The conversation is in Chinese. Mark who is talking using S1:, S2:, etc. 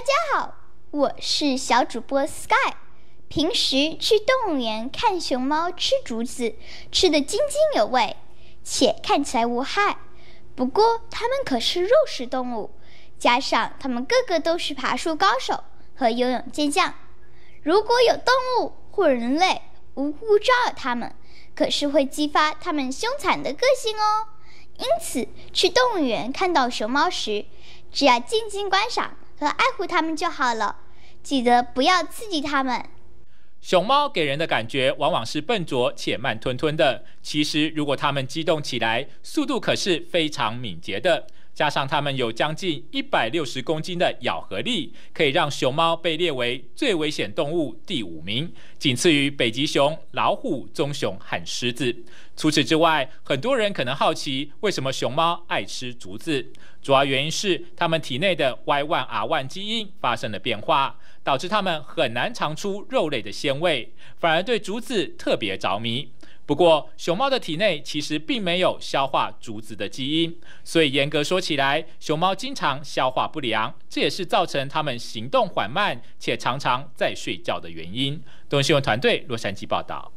S1: 大家好，我是小主播 Sky。平时去动物园看熊猫吃竹子，吃得津津有味，且看起来无害。不过，它们可是肉食动物，加上它们个个都是爬树高手和游泳健将。如果有动物或人类无辜招惹它们，可是会激发它们凶残的个性哦。因此，去动物园看到熊猫时，只要静静观赏。和爱护它们就好了，记得不要刺激它们。
S2: 熊猫给人的感觉往往是笨拙且慢吞吞的，其实如果它们激动起来，速度可是非常敏捷的。加上它们有将近一百六十公斤的咬合力，可以让熊猫被列为最危险动物第五名，仅次于北极熊、老虎、棕熊和狮子。除此之外，很多人可能好奇为什么熊猫爱吃竹子？主要原因是它们体内的 Y1R1 基因发生了变化，导致它们很难尝出肉类的鲜味，反而对竹子特别着迷。不过，熊猫的体内其实并没有消化竹子的基因，所以严格说起来，熊猫经常消化不良，这也是造成它们行动缓慢且常常在睡觉的原因。东新闻团队洛杉矶报道。